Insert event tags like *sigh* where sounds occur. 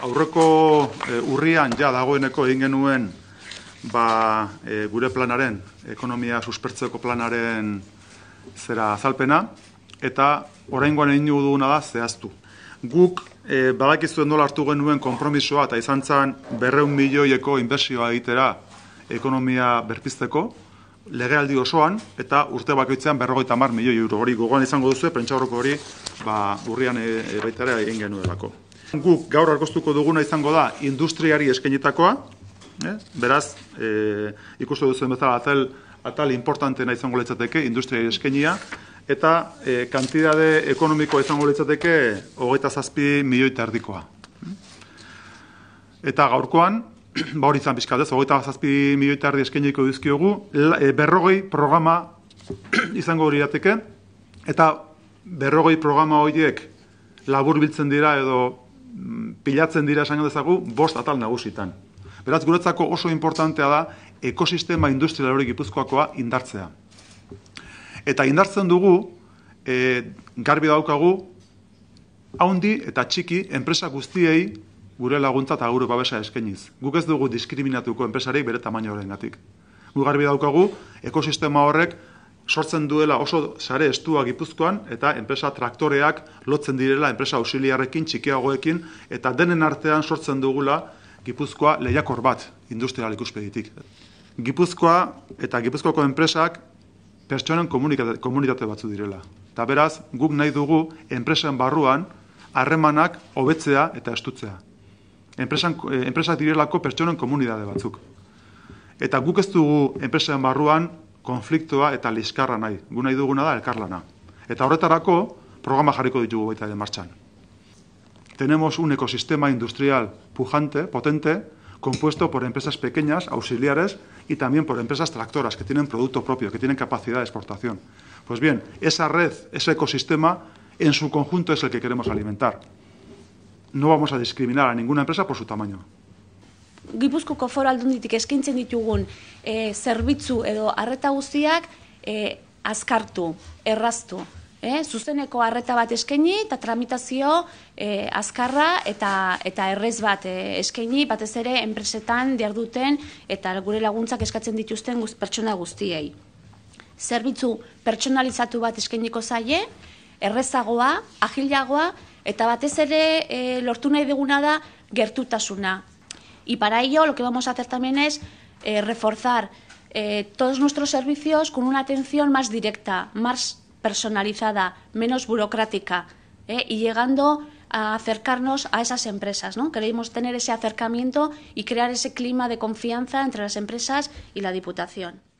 Aurreko eh, urrian ja dagoeneko egin genuen ba, eh, gure planaren, ekonomia suspertzeko planaren zera azalpena, eta oraingoan egin duguna da zehaztu. Guk e, eh, balakizuen nola hartu genuen konpromisoa eta izan zen berreun milioieko inbesioa egitera ekonomia berpizteko, legealdi osoan eta urte bakoitzean berrogeita mar milioi euro hori gogoan izango duzu, prentsa horroko hori ba, urrian e, e, baitara egin genuelako. Guk gaur argostuko duguna izango da industriari eskenitakoa, eh? beraz, eh, ikustu duzen bezala atal, atal importante izango letzateke, industriari eskenia, eta eh, kantidade ekonomikoa izango letzateke, hogeita zazpi milioi tardikoa. Eta gaurkoan, *clears throat* Baur izan bizkaldez, hogeita zazpi milioi tardi eskeniko dizkiogu, berrogei programa *clears throat* izango hori dateke, eta berrogei programa horiek labur biltzen dira edo pilatzen dira esango dezagu bost atal nagusitan. Beraz guretzako oso importantea da ekosistema industrial hori Gipuzkoakoa indartzea. Eta indartzen dugu e, garbi daukagu haundi eta txiki enpresa guztiei gure laguntza eta gure babesa eskeniz. Guk ez dugu diskriminatuko enpresarik bere tamaino horrengatik. Gu garbi daukagu ekosistema horrek sortzen duela oso sare estua gipuzkoan eta enpresa traktoreak lotzen direla enpresa auxiliarrekin txikiagoekin eta denen artean sortzen dugula gipuzkoa lehiakor bat industrial ikuspegitik. Gipuzkoa eta gipuzkoako enpresak pertsonen komunitate batzu direla. Eta beraz, guk nahi dugu enpresen barruan harremanak hobetzea eta estutzea. Enpresan, eh, enpresak direlako pertsonen komunitate batzuk. Eta guk ez dugu enpresen barruan conflicto a liskarra nahi. Gu nahi duguna da elkarlana. Eta horretarako programa jarriko ditugu baita ere martxan. Tenemos un ecosistema industrial pujante, potente, compuesto por empresas pequeñas, auxiliares y también por empresas tractoras que tienen producto propio, que tienen capacidad de exportación. Pues bien, esa red, ese ecosistema, en su conjunto es el que queremos alimentar. No vamos a discriminar a ninguna empresa por su tamaño. Gipuzkuko foro aldunditik eskaintzen ditugun e, zerbitzu edo arreta guztiak e, azkartu, erraztu. E, zuzeneko arreta bat eskaini eta tramitazio e, azkarra eta, eta errez bat e, eskaini, batez ere enpresetan diarduten eta gure laguntzak eskatzen dituzten guz, pertsona guztiei. Zerbitzu pertsonalizatu bat eskainiko zaie, errezagoa, agilagoa, eta batez ere e, lortu nahi duguna da gertutasuna, Y para ello lo que vamos a hacer también es eh, reforzar eh, todos nuestros servicios con una atención más directa, más personalizada, menos burocrática eh, y llegando a acercarnos a esas empresas. ¿no? Queremos tener ese acercamiento y crear ese clima de confianza entre las empresas y la Diputación.